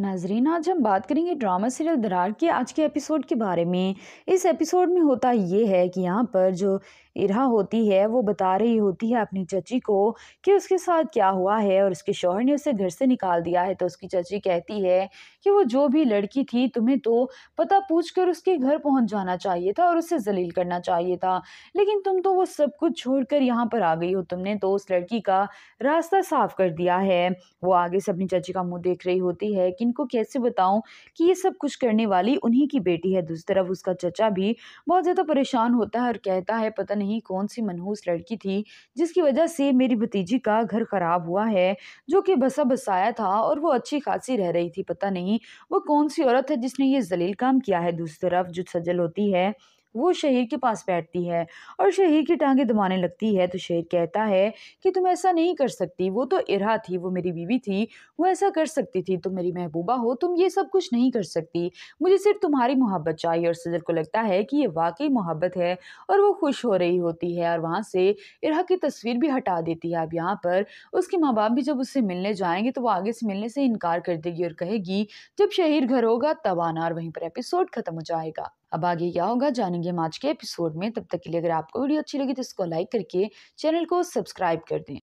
नाजरीन आज हम बात करेंगे ड्रामा सीरियल दरार के आज के एपिसोड के बारे में इस एपिसोड में होता ये है कि यहाँ पर जो इरा होती है वो बता रही होती है अपनी चची को कि उसके साथ क्या हुआ है और उसके शोहर ने उसे घर से निकाल दिया है तो उसकी चची कहती है कि वो जो भी लड़की थी तुम्हें तो पता पूछ कर उसके घर पहुंच जाना चाहिए था और उसे जलील करना चाहिए था लेकिन तुम तो वो सब कुछ छोड़ कर यहाँ पर आ गई हो तुमने तो उस लड़की का रास्ता साफ कर दिया है वो आगे से अपनी चाची का मुँह देख रही होती है कि इनको कैसे बताऊँ कि ये सब कुछ करने वाली उन्हीं की बेटी है दूसरी तरफ उसका चचा भी बहुत ज़्यादा परेशान होता है और कहता है पता नहीं नहीं कौन सी मनहूस लड़की थी जिसकी वजह से मेरी भतीजी का घर ख़राब हुआ है जो कि बसा बसाया था और वो अच्छी खासी रह रही थी पता नहीं वो कौन सी औरत है जिसने ये जलील काम किया है दूसरी तरफ जो सजल होती है वो शहीर के पास बैठती है और शहीर की टांगें दबाने लगती है तो शहीर कहता है कि तुम ऐसा नहीं कर सकती वो तो इरा थी वो मेरी बीवी थी वो ऐसा कर सकती थी तुम मेरी महबूबा हो तुम ये सब कुछ नहीं कर सकती मुझे सिर्फ तुम्हारी मोहब्बत चाहिए और सजर को लगता है कि ये वाकई मोहब्बत है और वो खुश हो रही होती है और वहाँ से इरा की तस्वीर भी हटा देती है अब यहाँ पर उसके माँ बाप भी जब उससे मिलने जाएंगे तो वो आगे से मिलने से इनकार कर देगी और कहेगी जब शहीर घर होगा तब आना और वहीं पर एपिसोड ख़त्म हो जाएगा अब आगे क्या होगा जाने मिलेंगे हम आज के एपिसोड में तब तक के लिए अगर आपको वीडियो अच्छी लगी तो इसको लाइक करके चैनल को सब्सक्राइब कर दें